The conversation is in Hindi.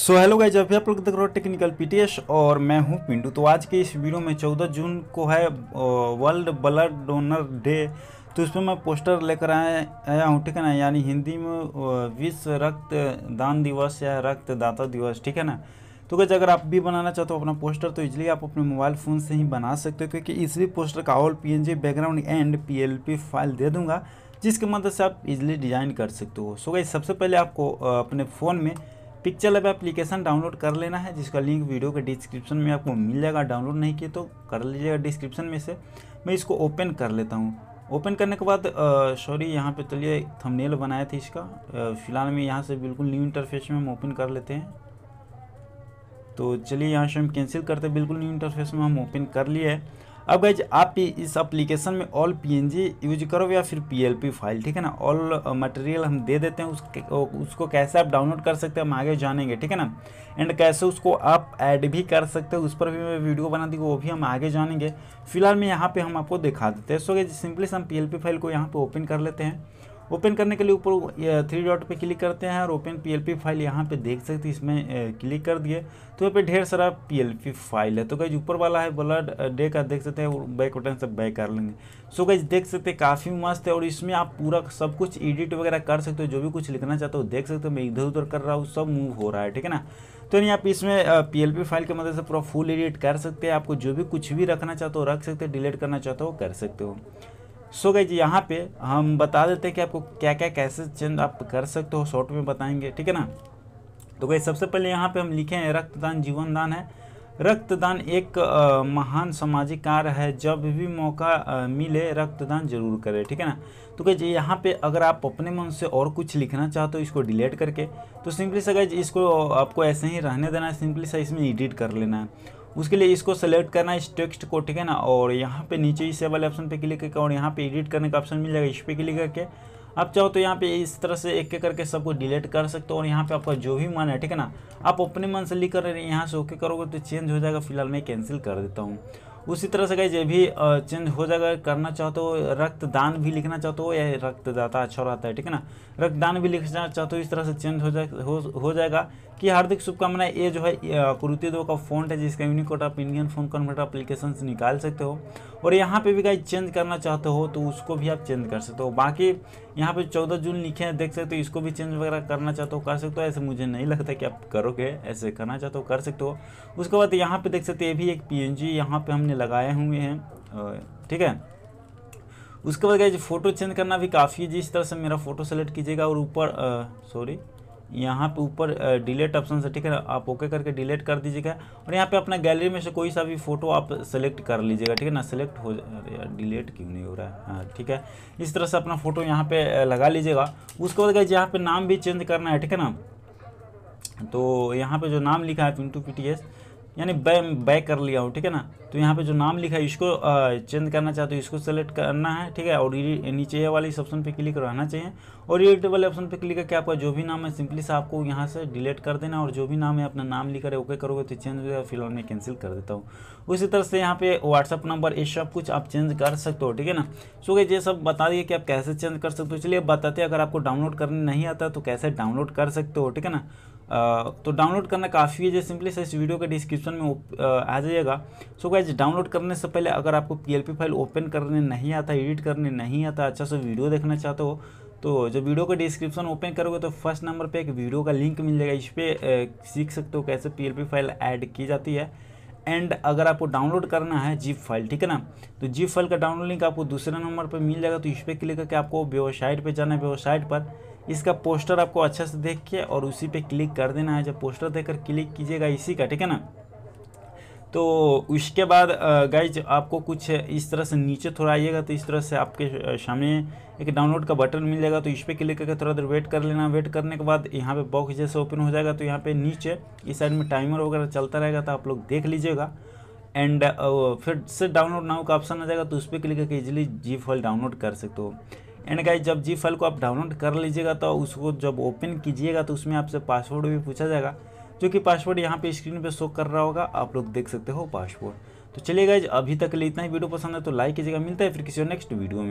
सो हेलो गाइज अभी आप लोग देख रहे हो टेक्निकल पीटीएस और मैं हूँ पिंटू तो आज के इस वीडियो में 14 जून को है वर्ल्ड ब्लड डोनर डे तो इसमें मैं पोस्टर लेकर आया आया हूँ ठीक है ना यानी हिंदी में विश्व रक्त दान दिवस या रक्तदाता दिवस ठीक है ना तो गज अगर आप भी बनाना चाहते हो अपना पोस्टर तो इजली आप अपने मोबाइल फ़ोन से ही बना सकते हो क्योंकि भी पोस्टर का all P background and P file दे दूंगा जिसकी मदद मतलब से आप इजली डिज़ाइन कर सकते हो सो गई सबसे पहले आपको अपने फ़ोन में पिक्चर लैब एप्लीकेशन डाउनलोड कर लेना है जिसका लिंक वीडियो के डिस्क्रिप्शन में आपको मिल जाएगा डाउनलोड नहीं किए तो कर लीजिएगा डिस्क्रिप्शन में से मैं इसको ओपन कर लेता हूँ ओपन करने के बाद सॉरी यहाँ पे चलिए थंबनेल बनाया थे इसका फ़िलहाल में यहाँ से बिल्कुल न्यू इंटरफेस में हम ओपन कर लेते हैं तो चलिए यहाँ से हम कैंसिल करते बिल्कुल न्यू इंटरफेस में हम ओपन कर लिए अब गैज आप इस अप्लीकेशन में ऑल पीएनजी यूज करो या फिर पीएलपी फाइल ठीक है ना ऑल मटेरियल uh, हम दे देते हैं उसके उसको कैसे आप डाउनलोड कर सकते हैं हम आगे जानेंगे ठीक है ना एंड कैसे उसको आप ऐड भी कर सकते हो उस पर भी मैं वीडियो बना दी वो भी हम आगे जानेंगे फिलहाल मैं यहाँ पर हम आपको दिखा देते हैं सो गैज सिंपली हम पी फाइल को यहाँ पर ओपन कर लेते हैं ओपन करने के लिए ऊपर थ्री डॉट पे क्लिक करते हैं और ओपन पीएलपी फाइल यहाँ पे देख सकते हैं इसमें क्लिक कर दिए तो यहाँ पे ढेर सारा पीएलपी फाइल है तो कहीं ऊपर वाला है ब्लड डे का देख सकते हैं बैक बटन से बैक कर लेंगे सो कहीं देख सकते हैं काफ़ी मस्त है और इसमें आप पूरा सब कुछ एडिट वगैरह कर सकते हो जो भी कुछ लिखना चाहते हो देख सकते हो मैं इधर उधर कर रहा हूँ सब मूव हो रहा है ठीक है ना तो नहीं आप इसमें पीएलपी फाइल के मदद से पूरा फुल एडिट कर सकते हैं आपको जो भी कुछ भी रखना चाहते हो रख सकते हो डिलीट करना चाहते हो कर सकते हो सो गई यहाँ पे हम बता देते हैं कि आपको क्या क्या कैसे चेंज आप कर सकते हो शॉर्ट में बताएंगे ठीक है ना तो गई सबसे पहले यहाँ पे हम लिखे हैं रक्तदान जीवन दान है रक्तदान एक आ, महान सामाजिक कार्य है जब भी मौका आ, मिले रक्तदान जरूर करें ठीक है ना तो जी यहाँ पे अगर आप अपने मन से और कुछ लिखना चाहते हो इसको डिलीट करके तो सिंपली सा इसको आपको ऐसे ही रहने देना है सिंपली सा इसमें एडिट कर लेना है उसके लिए इसको सेलेक्ट करना है इस टेक्स्ट को ठीक है ना और यहाँ पे नीचे इसे वाले ऑप्शन पे क्लिक करके और यहाँ पे एडिट करने का ऑप्शन मिल जाएगा इस पर क्लिक करके आप चाहो तो यहाँ पे इस तरह से एक एक करके सबको डिलीट कर सकते हो और यहाँ पे आपका जो भी मन है ठीक है ना आप अपने मन से लिख कर रहे यहाँ से ओके करोगे तो चेंज हो जाएगा फिलहाल मैं कैंसिल कर देता हूँ उसी तरह से कहीं जब भी चेंज हो जाएगा करना चाहते हो तो रक्तदान भी लिखना चाहते हो या रक्तदाता अच्छा रहता है ठीक है ना रक्तदान भी लिखना चाहते हो तो इस तरह से चेंज हो जा हो जाएगा कि हार्दिक शुभकामनाएं ये जो है कुरुति दो का फोन है जिसका यूनिकोड आप इंडियन फोन कन्वर्टर अप्लीकेशन से निकाल सकते हो और यहाँ पे भी गाइज चेंज करना चाहते हो तो उसको भी आप चेंज कर सकते हो बाकी यहाँ पे 14 जून लिखे हैं देख सकते हो इसको भी चेंज वगैरह करना चाहते हो कर सकते हो ऐसे मुझे नहीं लगता कि आप करोगे ऐसे करना चाहते हो कर सकते हो उसके बाद यहाँ पर देख सकते हो ये भी एक पी एन जी यहाँ पर हमने लगाए हुए हैं ठीक है उसके बाद गाइज फ़ोटो चेंज करना भी काफ़ी है जिस तरह से मेरा फ़ोटो सेलेक्ट कीजिएगा और ऊपर सॉरी यहाँ पे ऊपर डिलेट ऑप्शन से ठीक है आप ओके करके डिलीट कर दीजिएगा और यहाँ पे अपना गैलरी में से कोई सा भी फोटो आप सेलेक्ट कर लीजिएगा ठीक है ना सेलेक्ट हो यार डिलीट क्यों नहीं हो रहा है हाँ ठीक है इस तरह से अपना फोटो यहाँ पे लगा लीजिएगा उसके बाद यहाँ पे नाम भी चेंज करना है ठीक है ना तो यहाँ पे जो नाम लिखा है पिंटू पी यानी बै बै कर लिया हूँ ठीक है ना तो यहाँ पे जो नाम लिखा है इसको चेंज करना चाहते हो इसको सेलेक्ट करना है ठीक है और नीचे वाले इस ऑप्शन पे क्लिक रहना चाहिए और एडिट वाले ऑप्शन पे क्लिक करके आपका जो भी नाम है सिंपली से आपको यहाँ से डिलीट कर देना और जो भी नाम है अपना नाम लिखकर ओके करोगे तो चेंज हो जाएगा फिलहाल मैं कैंसिल कर देता हूँ उसी तरह से यहाँ पे व्हाट्सअप नंबर ये सब कुछ आप चेंज कर सकते हो ठीक है ना सो ये सब बता दिए कि आप कैसे चेंज कर सकते हो चलिए बताते हैं अगर आपको डाउनलोड करने नहीं आता तो कैसे डाउनलोड कर सकते हो ठीक है ना तो डाउनलोड करना काफ़ी है जो सिंपली से इस वीडियो के डिस्क्रिप्शन ऑप्शन में आ जाएगा सो गाइज डाउनलोड करने से पहले अगर आपको पी फाइल ओपन करने नहीं आता एडिट करने नहीं आता अच्छा से वीडियो देखना चाहते हो तो जब वीडियो का डिस्क्रिप्शन ओपन करोगे तो फर्स्ट नंबर पे एक वीडियो का लिंक मिल जाएगा इस पर सीख सकते हो कैसे पी फाइल ऐड की जाती है एंड अगर आपको डाउनलोड करना है जीप फाइल ठीक है ना तो जीप फाइल का डाउनलोड लिंक आपको दूसरे नंबर पर मिल जाएगा तो इस पर क्लिक करके आपको वेबसाइट पर जाना है वेबसाइट पर इसका पोस्टर आपको अच्छे से देख के और उसी पे क्लिक कर देना है जब पोस्टर देखकर क्लिक कीजिएगा इसी का ठीक है ना तो उसके बाद गाइज आपको कुछ इस तरह से नीचे थोड़ा आइएगा तो इस तरह से आपके सामने एक डाउनलोड का बटन मिल जाएगा तो इस पर क्लिक करके थोड़ा देर वेट कर लेना वेट करने के बाद यहाँ पे बॉक्स जैसे ओपन हो जाएगा तो यहाँ पे नीचे इस साइड में टाइमर वगैरह चलता रहेगा तो आप लोग देख लीजिएगा एंड फिर से डाउनलोड नाउ का ऑप्शन आ जाएगा तो उस पर क्लिक करके इजिली जी फाइल डाउनलोड कर सकते हो एंड गाइज जब जी फाइल को आप डाउनलोड कर लीजिएगा तो उसको जब ओपन कीजिएगा तो उसमें आपसे पासवर्ड भी पूछा जाएगा जो कि पासवर्ड यहाँ पे स्क्रीन पे शो कर रहा होगा आप लोग देख सकते हो पासवर्ड तो चलिए गाइज अभी तक के लिए इतना ही वीडियो पसंद है तो लाइक कीजिएगा मिलता है फिर किसी और नेक्स्ट वीडियो में